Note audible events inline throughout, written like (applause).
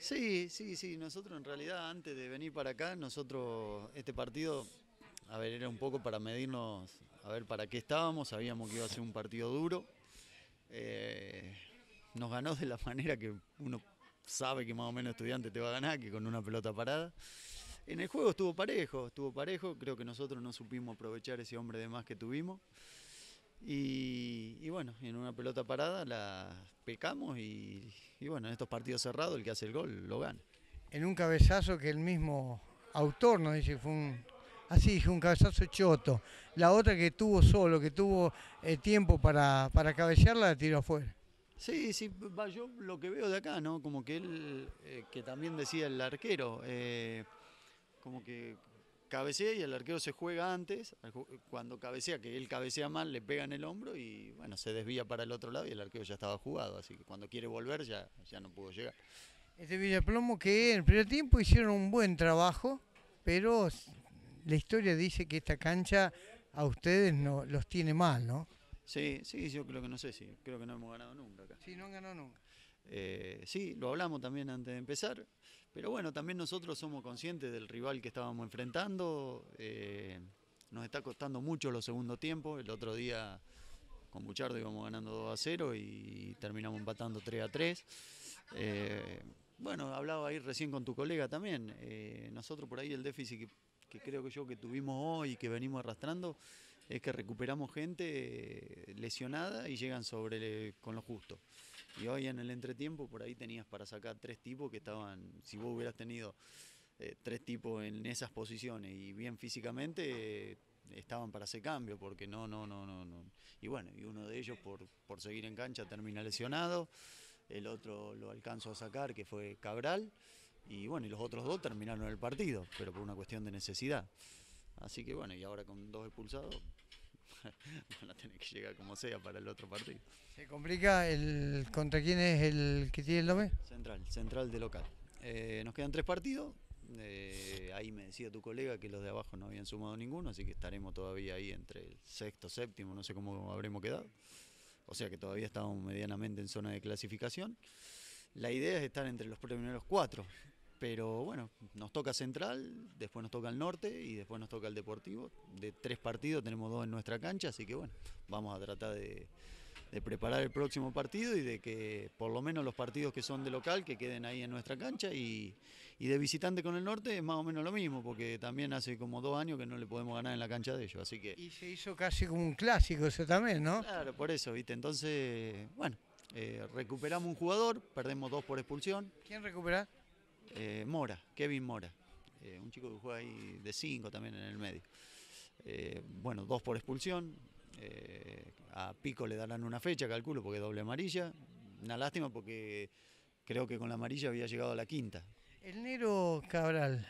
Sí, sí, sí. Nosotros en realidad antes de venir para acá, nosotros este partido, a ver, era un poco para medirnos, a ver para qué estábamos. Sabíamos que iba a ser un partido duro. Eh, nos ganó de la (laughs) manera que uno sabe que más o menos estudiante te va a ganar, que con una pelota parada. En el juego estuvo parejo, estuvo parejo. Creo que nosotros no supimos aprovechar ese hombre de más que tuvimos. Y, bueno, en una pelota parada la pecamos y, bueno, en estos partidos cerrados el que hace el gol lo gana. En un cabezazo que el mismo autor nos dice fue un... Así, ah, fue un cabezazo choto. La otra que tuvo solo, que tuvo eh, tiempo para, para cabecearla, la tiró afuera. Sí, sí, yo lo que veo de acá, ¿no? Como que él, eh, que también decía el arquero, eh, como que cabecea y el arquero se juega antes, cuando cabecea, que él cabecea mal, le pega en el hombro y bueno, se desvía para el otro lado y el arquero ya estaba jugado, así que cuando quiere volver ya, ya no pudo llegar. Este Villaplomo que en el primer tiempo hicieron un buen trabajo, pero la historia dice que esta cancha a ustedes no los tiene mal, ¿no? Sí, sí, yo creo que no sé, sí, creo que no hemos ganado nunca acá. Sí, no han ganado nunca. Eh, sí, lo hablamos también antes de empezar, pero bueno, también nosotros somos conscientes del rival que estábamos enfrentando. Eh, nos está costando mucho los segundos tiempos. El otro día con Buchardo íbamos ganando 2 a 0 y terminamos empatando 3 a 3. Eh, bueno, hablaba ahí recién con tu colega también. nosotros por ahí el déficit que, creo que yo que tuvimos hoy y que venimos arrastrando es que recuperamos gente lesionada y llegan sobre con lo justo. Y hoy en el entretiempo por ahí tenías para sacar tres tipos que estaban, si vos hubieras tenido eh, tres tipos en esas posiciones y bien físicamente, estaban para hacer cambio, porque no, no, no, no, no. Y bueno, y uno de ellos por, por seguir en cancha termina lesionado, el otro lo alcanzó a sacar, que fue Cabral, y bueno, y los otros dos terminaron el partido, pero por una cuestión de necesidad. Así que bueno, y ahora con dos expulsados, (laughs) van a tener que llegar como sea para el otro partido. ¿Se complica el contra quién es el que tiene el nombre? Central, central de local. Eh, nos quedan tres partidos. Eh, ahí me decía tu colega que los de abajo no habían sumado ninguno, así que estaremos todavía ahí entre el sexto, séptimo, no sé cómo habremos quedado. O sea que todavía estamos medianamente en zona de clasificación. La idea es estar entre los primeros cuatro. Pero bueno, nos toca Central, después nos toca el Norte y después nos toca el Deportivo. De tres partidos tenemos dos en nuestra cancha, así que bueno, vamos a tratar de, preparar el próximo partido y de que por lo menos los partidos que son de local que queden ahí en nuestra cancha y, de visitante con el norte es más o menos lo mismo porque también hace como dos años que no le podemos ganar en la cancha de ellos así que y se hizo casi como un clásico eso también no claro por eso viste entonces bueno eh, recuperamos un jugador perdemos dos por expulsión quién recupera eh, Mora, Kevin Mora, eh, un chico que juega ahí de 5 también en el medio. Eh, bueno, dos por expulsión, a Pico le darán una fecha, calculo, porque doble amarilla, una lástima porque creo que con la amarilla había llegado a la quinta. El negro Cabral,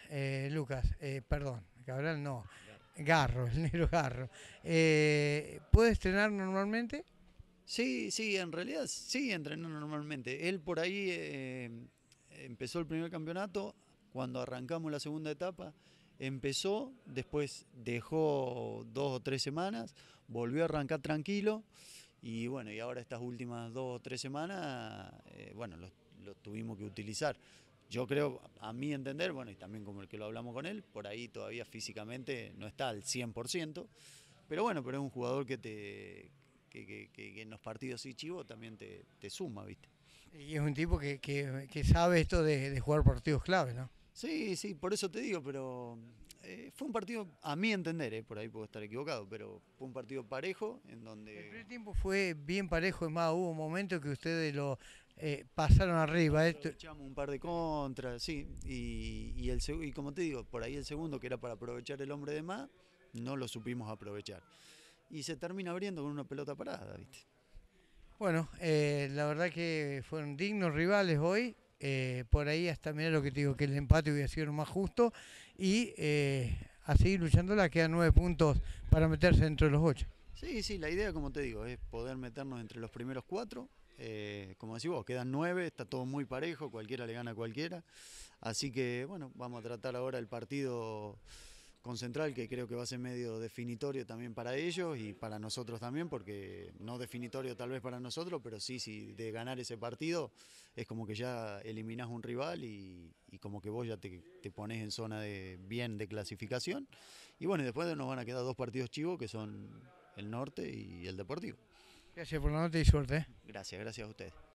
Lucas, perdón, Cabral no, Garro, el negro Garro, ¿puede estrenar normalmente? Sí, sí, en realidad sí entrenó normalmente. Él por ahí empezó el primer campeonato, cuando arrancamos la segunda etapa, empezó, después dejó dos o tres semanas, volvió a arrancar tranquilo y bueno, y ahora estas últimas dos o tres semanas, eh, bueno, lo tuvimos que utilizar. Yo creo, a mi entender, bueno, y también como el que lo hablamos con él, por ahí todavía físicamente no está al 100%, pero bueno, pero es un jugador que te en los partidos y chivo también te suma, ¿viste? Y es un tipo que, sabe esto de, jugar partidos clave, ¿no? Sí, sí, por eso te digo, pero eh, fue un partido, a mi entender, eh, por ahí puedo estar equivocado, pero fue un partido parejo en donde... El primer tiempo fue bien parejo, es más, hubo un momento que ustedes lo eh, pasaron arriba. Esto... un par de contras, sí, y, y, el, y como te digo, por ahí el segundo, que era para aprovechar el hombre de más, no lo supimos aprovechar. Y se termina abriendo con una pelota parada, ¿viste? Bueno, eh, la verdad que fueron dignos rivales hoy. Eh, por ahí hasta, mira lo que te digo, que el empate hubiera sido más justo. Y eh, a seguir luchándola, quedan nueve puntos para meterse entre los ocho. Sí, sí, la idea, como te digo, es poder meternos entre los primeros cuatro. como decís vos, quedan nueve, está todo muy parejo, cualquiera le gana a cualquiera. Así que, bueno, vamos a tratar ahora el partido con Central, que creo que va a ser medio definitorio también para ellos y para nosotros también, porque no definitorio tal vez para nosotros, pero sí, sí, de ganar ese partido es como que ya eliminás un rival y, como que vos ya te, te, pones en zona de bien de clasificación. Y bueno, después nos van a quedar dos partidos chivos, que son el norte y el deportivo. Gracias por la noche y suerte. ¿eh? Gracias, gracias a ustedes.